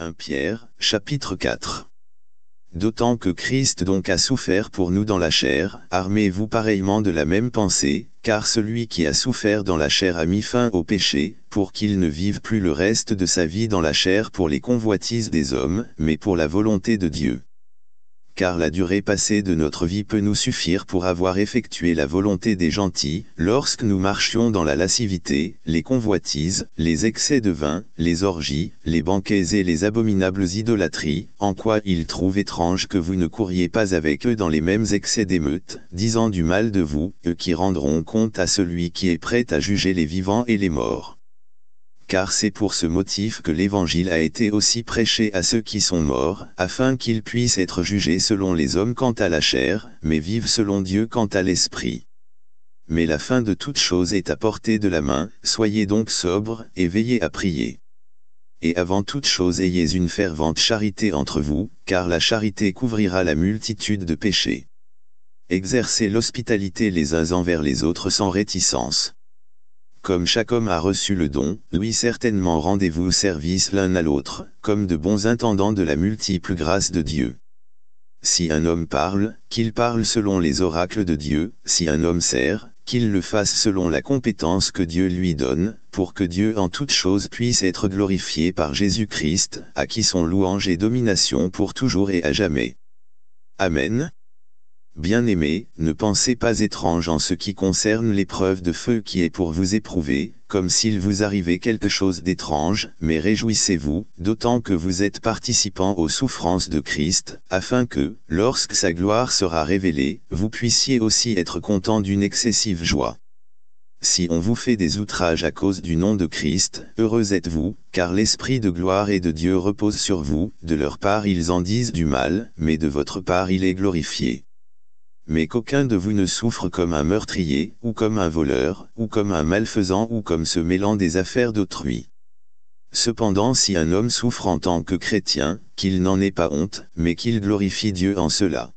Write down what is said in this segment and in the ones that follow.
1 Pierre, chapitre 4. D'autant que Christ donc a souffert pour nous dans la chair, armez-vous pareillement de la même pensée, car celui qui a souffert dans la chair a mis fin au péché, pour qu'il ne vive plus le reste de sa vie dans la chair pour les convoitises des hommes, mais pour la volonté de Dieu car la durée passée de notre vie peut nous suffire pour avoir effectué la volonté des gentils, lorsque nous marchions dans la lascivité, les convoitises, les excès de vin, les orgies, les banquets et les abominables idolâtries, en quoi il trouve étrange que vous ne couriez pas avec eux dans les mêmes excès d'émeute, disant du mal de vous, eux qui rendront compte à celui qui est prêt à juger les vivants et les morts car c'est pour ce motif que l'Évangile a été aussi prêché à ceux qui sont morts, afin qu'ils puissent être jugés selon les hommes quant à la chair, mais vivent selon Dieu quant à l'esprit. Mais la fin de toute chose est à portée de la main, soyez donc sobres, et veillez à prier. Et avant toute chose ayez une fervente charité entre vous, car la charité couvrira la multitude de péchés. Exercez l'hospitalité les uns envers les autres sans réticence. Comme chaque homme a reçu le don, lui certainement rendez-vous service l'un à l'autre, comme de bons intendants de la multiple grâce de Dieu. Si un homme parle, qu'il parle selon les oracles de Dieu, si un homme sert, qu'il le fasse selon la compétence que Dieu lui donne, pour que Dieu en toute chose puisse être glorifié par Jésus-Christ, à qui sont louange et domination pour toujours et à jamais. Amen. Bien-aimés, ne pensez pas étrange en ce qui concerne l'épreuve de feu qui est pour vous éprouver, comme s'il vous arrivait quelque chose d'étrange, mais réjouissez-vous, d'autant que vous êtes participants aux souffrances de Christ, afin que, lorsque sa gloire sera révélée, vous puissiez aussi être contents d'une excessive joie. Si on vous fait des outrages à cause du nom de Christ, heureux êtes-vous, car l'Esprit de gloire et de Dieu repose sur vous, de leur part ils en disent du mal, mais de votre part il est glorifié mais qu'aucun de vous ne souffre comme un meurtrier, ou comme un voleur, ou comme un malfaisant ou comme se mêlant des affaires d'autrui. Cependant si un homme souffre en tant que chrétien, qu'il n'en ait pas honte, mais qu'il glorifie Dieu en cela.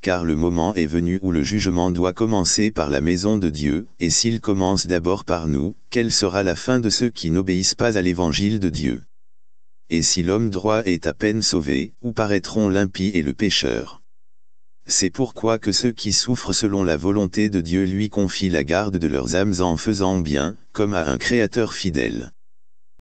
Car le moment est venu où le jugement doit commencer par la maison de Dieu, et s'il commence d'abord par nous, quelle sera la fin de ceux qui n'obéissent pas à l'évangile de Dieu Et si l'homme droit est à peine sauvé, où paraîtront l'impie et le pécheur c'est pourquoi que ceux qui souffrent selon la volonté de Dieu lui confient la garde de leurs âmes en faisant bien, comme à un créateur fidèle.